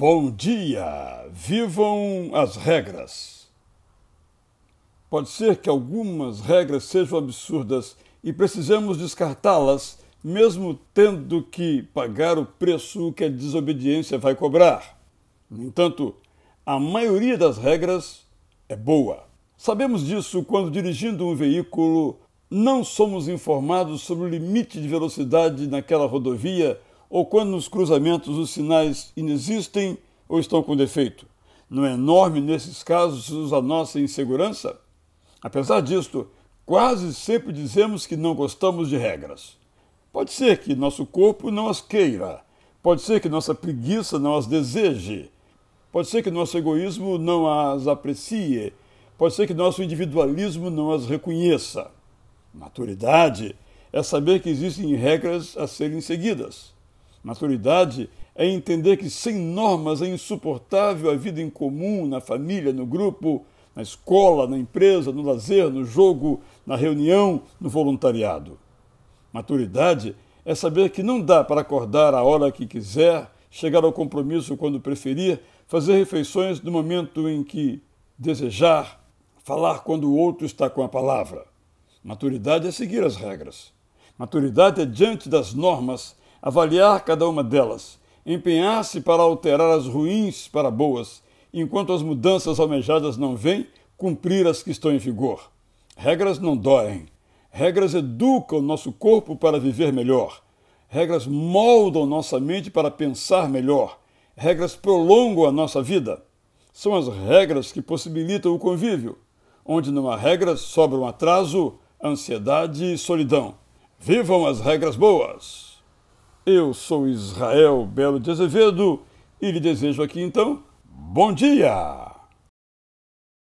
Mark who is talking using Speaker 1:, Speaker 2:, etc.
Speaker 1: Bom dia! Vivam as regras! Pode ser que algumas regras sejam absurdas e precisemos descartá-las, mesmo tendo que pagar o preço que a desobediência vai cobrar. No entanto, a maioria das regras é boa. Sabemos disso quando dirigindo um veículo, não somos informados sobre o limite de velocidade naquela rodovia ou quando nos cruzamentos os sinais inexistem ou estão com defeito. Não é enorme nesses casos a nossa insegurança? Apesar disto, quase sempre dizemos que não gostamos de regras. Pode ser que nosso corpo não as queira, pode ser que nossa preguiça não as deseje, pode ser que nosso egoísmo não as aprecie, pode ser que nosso individualismo não as reconheça. Maturidade é saber que existem regras a serem seguidas. Maturidade é entender que sem normas é insuportável a vida em comum, na família, no grupo, na escola, na empresa, no lazer, no jogo, na reunião, no voluntariado. Maturidade é saber que não dá para acordar a hora que quiser, chegar ao compromisso quando preferir, fazer refeições no momento em que desejar, falar quando o outro está com a palavra. Maturidade é seguir as regras. Maturidade é diante das normas avaliar cada uma delas, empenhar-se para alterar as ruins para boas, enquanto as mudanças almejadas não vêm, cumprir as que estão em vigor. Regras não doem. Regras educam nosso corpo para viver melhor. Regras moldam nossa mente para pensar melhor. Regras prolongam a nossa vida. São as regras que possibilitam o convívio. Onde não há regras, sobram um atraso, ansiedade e solidão. Vivam as regras boas! Eu sou Israel Belo de Azevedo e lhe desejo aqui então bom dia!